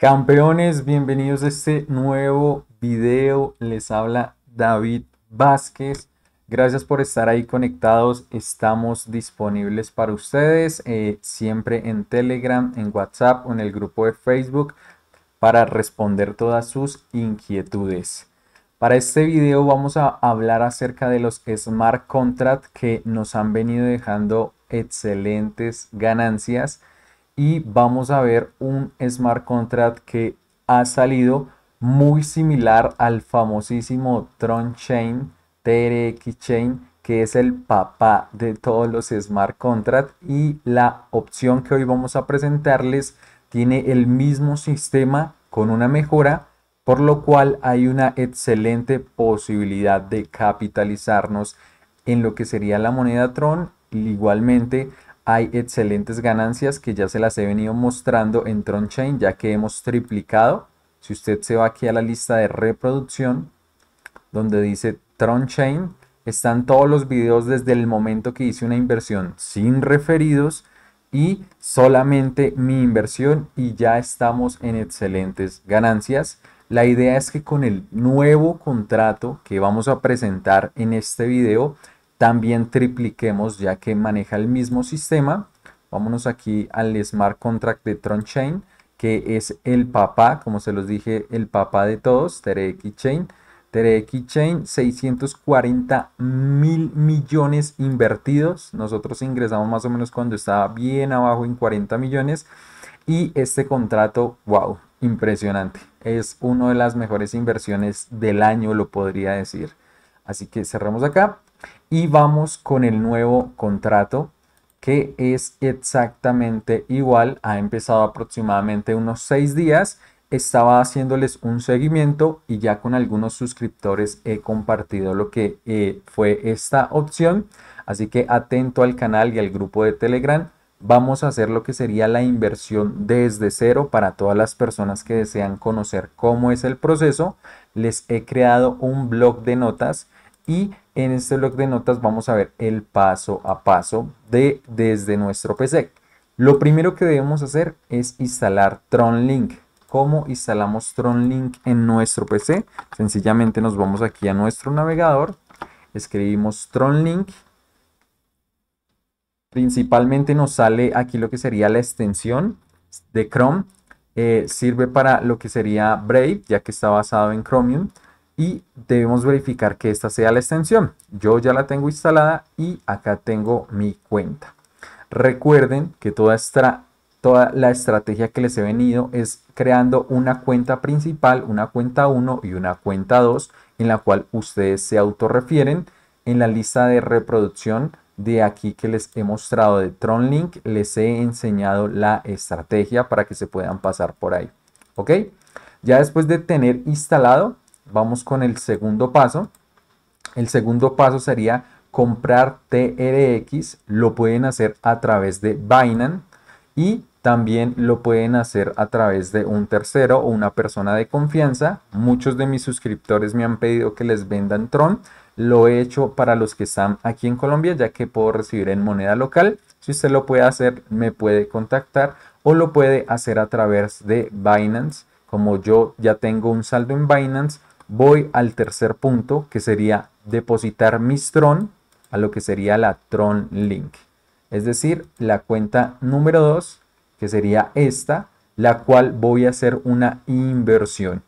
Campeones, bienvenidos a este nuevo video. Les habla David Vázquez. Gracias por estar ahí conectados. Estamos disponibles para ustedes eh, siempre en Telegram, en WhatsApp o en el grupo de Facebook para responder todas sus inquietudes. Para este video vamos a hablar acerca de los smart contracts que nos han venido dejando excelentes ganancias y vamos a ver un smart contract que ha salido muy similar al famosísimo Tron Chain, TRX Chain, que es el papá de todos los smart contracts y la opción que hoy vamos a presentarles tiene el mismo sistema con una mejora, por lo cual hay una excelente posibilidad de capitalizarnos en lo que sería la moneda Tron. Igualmente hay excelentes ganancias que ya se las he venido mostrando en Tronchain, ya que hemos triplicado. Si usted se va aquí a la lista de reproducción, donde dice Tronchain, están todos los videos desde el momento que hice una inversión sin referidos y solamente mi inversión y ya estamos en excelentes ganancias. La idea es que con el nuevo contrato que vamos a presentar en este video también tripliquemos ya que maneja el mismo sistema. Vámonos aquí al Smart Contract de Tronchain, que es el papá, como se los dije, el papá de todos, TRX Chain. Chain, 640 mil millones invertidos. Nosotros ingresamos más o menos cuando estaba bien abajo en 40 millones. Y este contrato, wow, impresionante. Es una de las mejores inversiones del año, lo podría decir. Así que cerramos acá. Y vamos con el nuevo contrato que es exactamente igual, ha empezado aproximadamente unos 6 días, estaba haciéndoles un seguimiento y ya con algunos suscriptores he compartido lo que eh, fue esta opción, así que atento al canal y al grupo de Telegram, vamos a hacer lo que sería la inversión desde cero para todas las personas que desean conocer cómo es el proceso, les he creado un blog de notas, y en este blog de notas vamos a ver el paso a paso de desde nuestro PC. Lo primero que debemos hacer es instalar TronLink. ¿Cómo instalamos TronLink en nuestro PC? Sencillamente nos vamos aquí a nuestro navegador, escribimos TronLink. Principalmente nos sale aquí lo que sería la extensión de Chrome. Eh, sirve para lo que sería Brave, ya que está basado en Chromium y debemos verificar que esta sea la extensión. Yo ya la tengo instalada y acá tengo mi cuenta. Recuerden que toda, esta, toda la estrategia que les he venido es creando una cuenta principal, una cuenta 1 y una cuenta 2 en la cual ustedes se autorrefieren en la lista de reproducción de aquí que les he mostrado de TronLink, les he enseñado la estrategia para que se puedan pasar por ahí. ¿Ok? Ya después de tener instalado, Vamos con el segundo paso. El segundo paso sería comprar TRX. Lo pueden hacer a través de Binance y también lo pueden hacer a través de un tercero o una persona de confianza. Muchos de mis suscriptores me han pedido que les vendan Tron. Lo he hecho para los que están aquí en Colombia, ya que puedo recibir en moneda local. Si usted lo puede hacer, me puede contactar o lo puede hacer a través de Binance. Como yo ya tengo un saldo en Binance, voy al tercer punto que sería depositar mis Tron a lo que sería la Tron Link. Es decir, la cuenta número 2 que sería esta, la cual voy a hacer una inversión.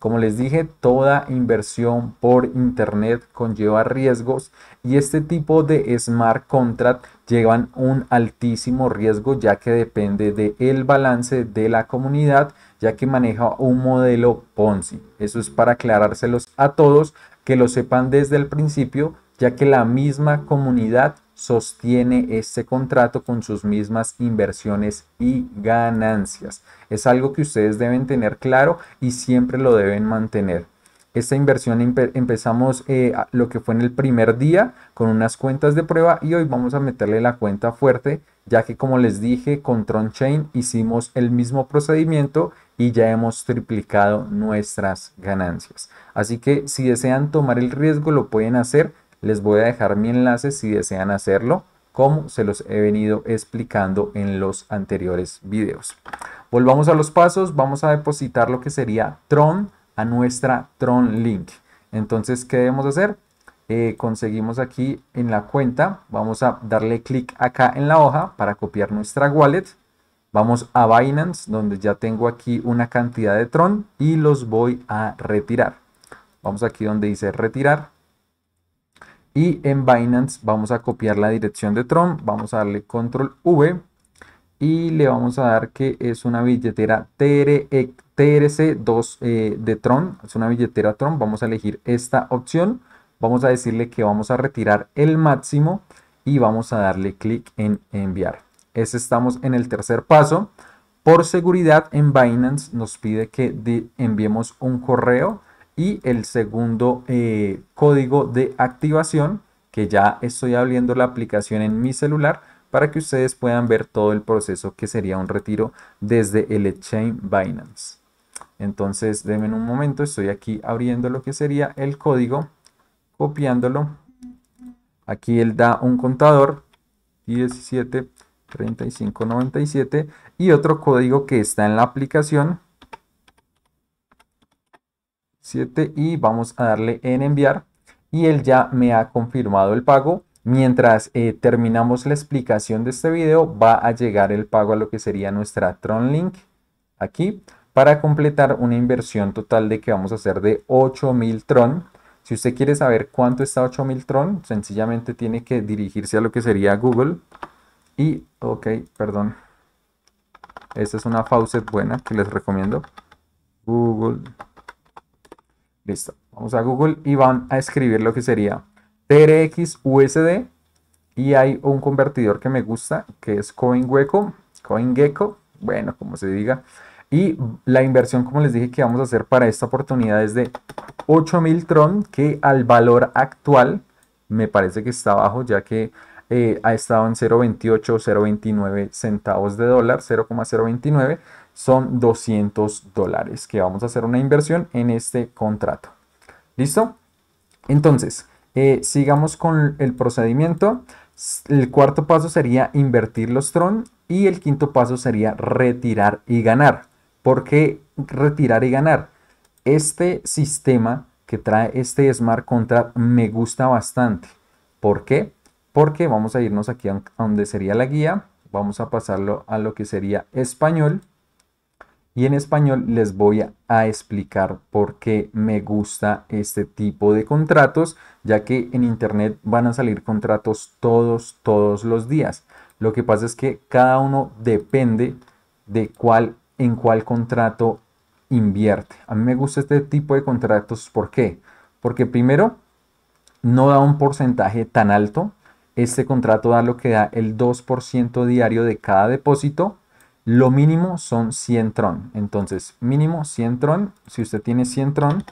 Como les dije, toda inversión por internet conlleva riesgos y este tipo de smart contract llevan un altísimo riesgo ya que depende del balance de la comunidad ya que maneja un modelo Ponzi. Eso es para aclarárselos a todos, que lo sepan desde el principio, ya que la misma comunidad sostiene este contrato con sus mismas inversiones y ganancias. Es algo que ustedes deben tener claro y siempre lo deben mantener. Esta inversión empezamos eh, lo que fue en el primer día con unas cuentas de prueba y hoy vamos a meterle la cuenta fuerte ya que como les dije con TronChain hicimos el mismo procedimiento y ya hemos triplicado nuestras ganancias. Así que si desean tomar el riesgo lo pueden hacer. Les voy a dejar mi enlace si desean hacerlo como se los he venido explicando en los anteriores videos. Volvamos a los pasos, vamos a depositar lo que sería Tron a nuestra Tron Link. Entonces, ¿qué debemos hacer? Eh, conseguimos aquí en la cuenta, vamos a darle clic acá en la hoja para copiar nuestra wallet. Vamos a Binance, donde ya tengo aquí una cantidad de Tron y los voy a retirar. Vamos aquí donde dice retirar. Y en Binance vamos a copiar la dirección de Tron. Vamos a darle control V y le vamos a dar que es una billetera TRX e TRC2 eh, de Tron, es una billetera Tron, vamos a elegir esta opción, vamos a decirle que vamos a retirar el máximo y vamos a darle clic en enviar. ese estamos en el tercer paso. Por seguridad en Binance nos pide que enviemos un correo y el segundo eh, código de activación que ya estoy abriendo la aplicación en mi celular para que ustedes puedan ver todo el proceso que sería un retiro desde el exchange Binance. Entonces, denme un ah. momento, estoy aquí abriendo lo que sería el código, copiándolo. Aquí él da un contador 173597, y otro código que está en la aplicación 7 y vamos a darle en enviar y él ya me ha confirmado el pago. Mientras eh, terminamos la explicación de este video, va a llegar el pago a lo que sería nuestra Tronlink, aquí para completar una inversión total de que vamos a hacer de 8000 Tron. Si usted quiere saber cuánto está 8000 Tron, sencillamente tiene que dirigirse a lo que sería Google. Y, ok, perdón. Esta es una faucet buena que les recomiendo. Google. Listo. Vamos a Google y van a escribir lo que sería TRX USD. Y hay un convertidor que me gusta que es CoinGecko. CoinGecko, bueno, como se diga. Y la inversión, como les dije, que vamos a hacer para esta oportunidad es de 8000 Tron, que al valor actual me parece que está bajo, ya que eh, ha estado en 0.28, 0.29 centavos de dólar, 0,029, son 200 dólares, que vamos a hacer una inversión en este contrato. ¿Listo? Entonces, eh, sigamos con el procedimiento. El cuarto paso sería invertir los Tron y el quinto paso sería retirar y ganar. ¿Por qué retirar y ganar? Este sistema que trae este smart contract me gusta bastante. ¿Por qué? Porque vamos a irnos aquí a donde sería la guía. Vamos a pasarlo a lo que sería español. Y en español les voy a, explicar por qué me gusta este tipo de contratos, ya que en internet van a salir contratos todos, todos los días. Lo que pasa es que cada uno depende de cuál en cuál contrato invierte. A mí me gusta este tipo de contratos, ¿por qué? Porque primero, no da un porcentaje tan alto. Este contrato da lo que da el 2% diario de cada depósito. Lo mínimo son 100 tron. Entonces, mínimo 100 tron. Si usted tiene 100 tron,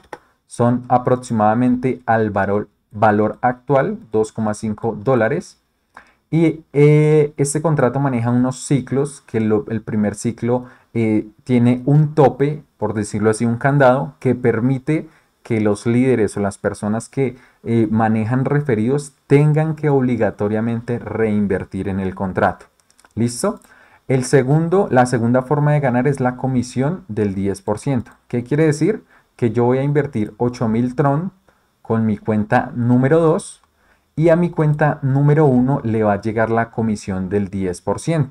son aproximadamente al valor, actual, 2,5 dólares. Y eh, este contrato maneja unos ciclos, que el primer ciclo eh, tiene un tope, por decirlo así, un candado que permite que los líderes o las personas que eh, manejan referidos tengan que obligatoriamente reinvertir en el contrato. ¿Listo? El segundo, la segunda forma de ganar es la comisión del 10%. ¿Qué quiere decir? Que yo voy a invertir 8000 Tron con mi cuenta número 2 y a mi cuenta número 1 le va a llegar la comisión del 10%.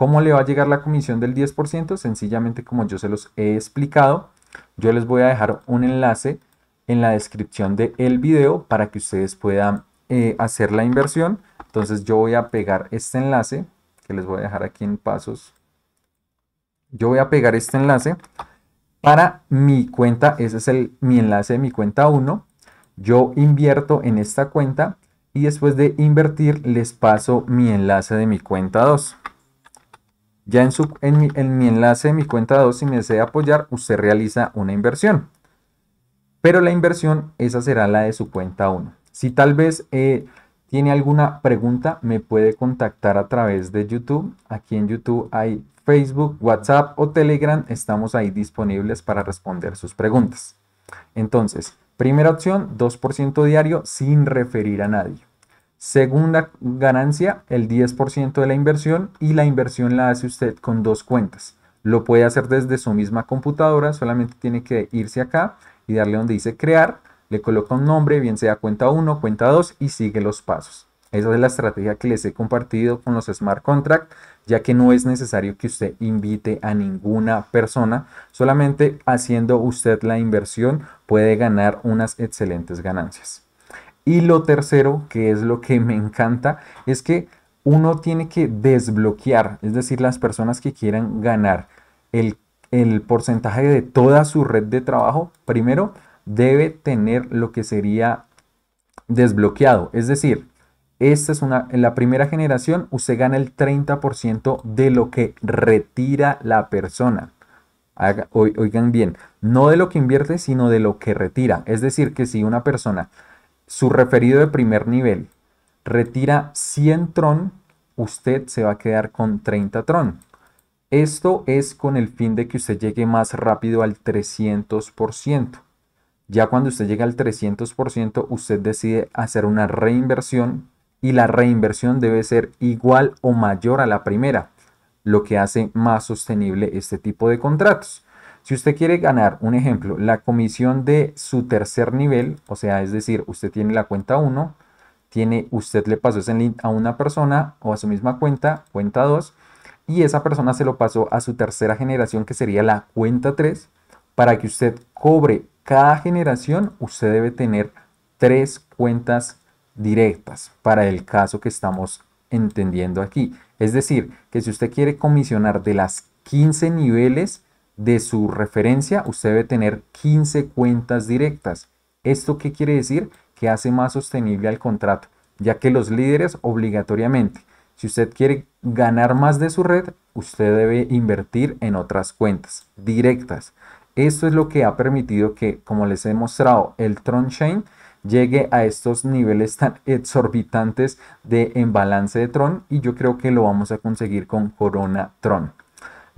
¿Cómo le va a llegar la comisión del 10%? Sencillamente como yo se los he explicado, yo les voy a dejar un enlace en la descripción del video para que ustedes puedan eh, hacer la inversión. Entonces yo voy a pegar este enlace que les voy a dejar aquí en pasos. Yo voy a pegar este enlace para mi cuenta. Ese es el, mi enlace de mi cuenta 1. Yo invierto en esta cuenta y después de invertir les paso mi enlace de mi cuenta 2. Ya en, su, en, mi, enlace de mi cuenta 2, si me desea apoyar, usted realiza una inversión. Pero la inversión, esa será la de su cuenta 1. Si tal vez eh, tiene alguna pregunta, me puede contactar a través de YouTube. Aquí en YouTube hay Facebook, WhatsApp o Telegram. Estamos ahí disponibles para responder sus preguntas. Entonces, primera opción, 2% diario sin referir a nadie. Segunda ganancia, el 10% de la inversión y la inversión la hace usted con dos cuentas. Lo puede hacer desde su misma computadora, solamente tiene que irse acá y darle donde dice crear, le coloca un nombre, bien sea cuenta 1, cuenta 2 y sigue los pasos. Esa es la estrategia que les he compartido con los smart contract, ya que no es necesario que usted invite a ninguna persona, solamente haciendo usted la inversión puede ganar unas excelentes ganancias. Y lo tercero, que es lo que me encanta, es que uno tiene que desbloquear, es decir, las personas que quieran ganar el, porcentaje de toda su red de trabajo, primero debe tener lo que sería desbloqueado. Es decir, esta es una, en la primera generación usted gana el 30% de lo que retira la persona. oigan bien, no de lo que invierte, sino de lo que retira. Es decir, que si una persona su referido de primer nivel retira 100 tron, usted se va a quedar con 30 tron. Esto es con el fin de que usted llegue más rápido al 300%. Ya cuando usted llega al 300%, usted decide hacer una reinversión y la reinversión debe ser igual o mayor a la primera, lo que hace más sostenible este tipo de contratos. Si usted quiere ganar, un ejemplo, la comisión de su tercer nivel, o sea, es decir, usted tiene la cuenta 1, tiene, usted le pasó ese link a una persona o a su misma cuenta, cuenta 2, y esa persona se lo pasó a su tercera generación, que sería la cuenta 3, para que usted cobre cada generación, usted debe tener tres cuentas directas para el caso que estamos entendiendo aquí. Es decir, que si usted quiere comisionar de las 15 niveles, de su referencia, usted debe tener 15 cuentas directas. ¿Esto qué quiere decir? Que hace más sostenible al contrato, ya que los líderes obligatoriamente, si usted quiere ganar más de su red, usted debe invertir en otras cuentas directas. Esto es lo que ha permitido que, como les he mostrado, el Tron Chain llegue a estos niveles tan exorbitantes de embalance de Tron y yo creo que lo vamos a conseguir con Corona Tron.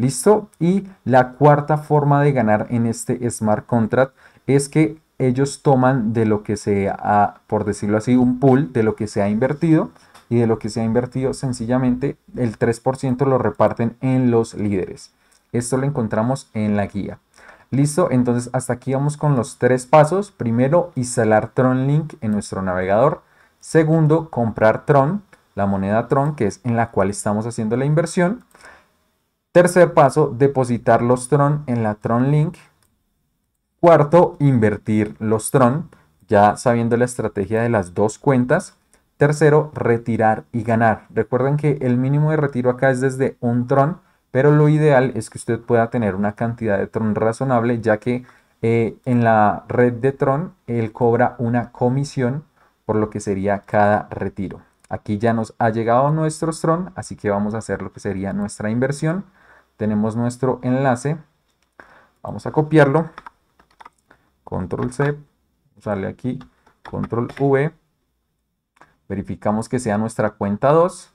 ¿Listo? Y la cuarta forma de ganar en este smart contract es que ellos toman de lo que se ha, por decirlo así, un pool de lo que se ha invertido y de lo que se ha invertido sencillamente el 3% lo reparten en los líderes. Esto lo encontramos en la guía. Listo, entonces hasta aquí vamos con los tres pasos. Primero, instalar TronLink Link en nuestro navegador. Segundo, comprar Tron, la moneda Tron, que es en la cual estamos haciendo la inversión. Tercer paso, depositar los Tron en la Tron Link. Cuarto, invertir los Tron, ya sabiendo la estrategia de las dos cuentas. Tercero, retirar y ganar. Recuerden que el mínimo de retiro acá es desde un Tron, pero lo ideal es que usted pueda tener una cantidad de Tron razonable, ya que eh, en la red de Tron él cobra una comisión por lo que sería cada retiro. Aquí ya nos ha llegado nuestro Tron, así que vamos a hacer lo que sería nuestra inversión tenemos nuestro enlace. Vamos a copiarlo. Control C, sale aquí, Control V. Verificamos que sea nuestra cuenta 2.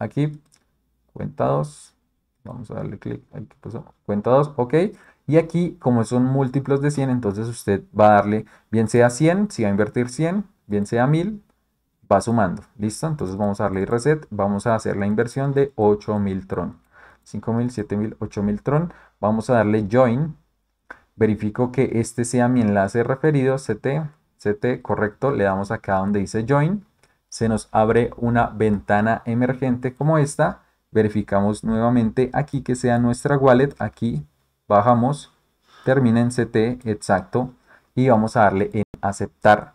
Aquí, cuenta 2. Vamos a darle clic. Cuenta 2, ok. Y aquí, como son múltiplos de 100, entonces usted va a darle, bien sea 100, si va a invertir 100, bien sea 1000, va sumando. ¿Listo? Entonces vamos a darle reset. Vamos a hacer la inversión de 8000 Tron. 5000, 7000, 8000 Tron. Vamos a darle join. Verifico que este sea mi enlace referido, CT, CT, correcto. Le damos acá donde dice join. Se nos abre una ventana emergente como esta. Verificamos nuevamente aquí que sea nuestra wallet. Aquí bajamos, termina en CT, exacto. Y vamos a darle en aceptar.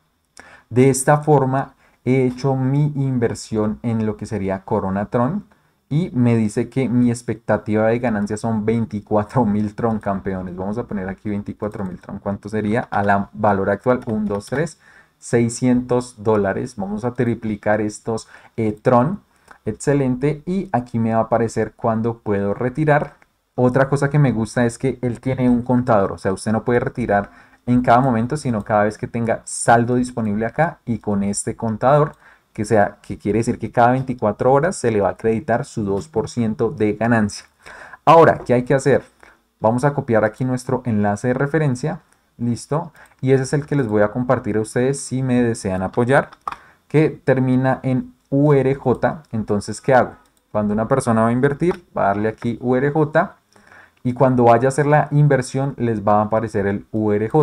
De esta forma he hecho mi inversión en lo que sería Corona Tron y me dice que mi expectativa de ganancia son 24 mil tron campeones. Vamos a poner aquí 24 mil tron. ¿Cuánto sería? A la valor actual 1, 2, 3, 600 dólares. Vamos a triplicar estos eh, tron. Excelente. Y aquí me va a aparecer cuando puedo retirar. Otra cosa que me gusta es que él tiene un contador. O sea, usted no puede retirar en cada momento, sino cada vez que tenga saldo disponible acá y con este contador que, sea, que quiere decir que cada 24 horas se le va a acreditar su 2% de ganancia. Ahora, ¿qué hay que hacer? Vamos a copiar aquí nuestro enlace de referencia, listo, y ese es el que les voy a compartir a ustedes si me desean apoyar, que termina en URJ, entonces ¿qué hago? Cuando una persona va a invertir, va a darle aquí URJ, y cuando vaya a hacer la inversión les va a aparecer el URJ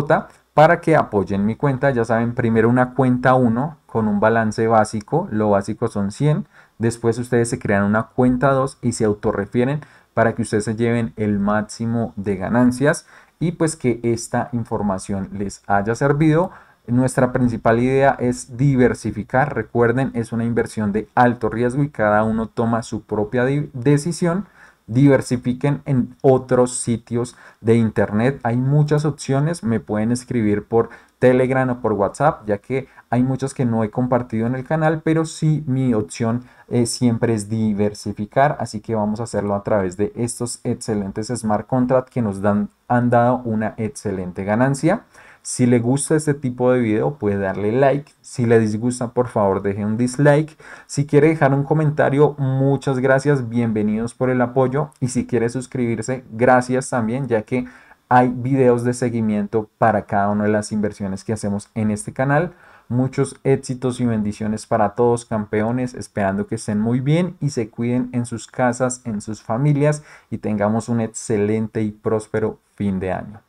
para que apoyen mi cuenta, ya saben, primero una cuenta 1 con un balance básico, lo básico son 100, después ustedes se crean una cuenta 2 y se autorrefieren para que ustedes se lleven el máximo de ganancias y pues que esta información les haya servido. Nuestra principal idea es diversificar, recuerden es una inversión de alto riesgo y cada uno toma su propia decisión diversifiquen en otros sitios de internet. Hay muchas opciones, me pueden escribir por Telegram o por WhatsApp, ya que hay muchos que no he compartido en el canal, pero sí mi opción eh, siempre es diversificar, así que vamos a hacerlo a través de estos excelentes smart contract que nos han dado una excelente ganancia. Si le gusta este tipo de video puede darle like, si le disgusta por favor deje un dislike, si quiere dejar un comentario muchas gracias, bienvenidos por el apoyo y si quiere suscribirse gracias también ya que hay videos de seguimiento para cada una de las inversiones que hacemos en este canal. Muchos éxitos y bendiciones para todos campeones, esperando que estén muy bien y se cuiden en sus casas, en sus familias y tengamos un excelente y próspero fin de año.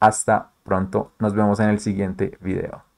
Hasta pronto, nos vemos en el siguiente video.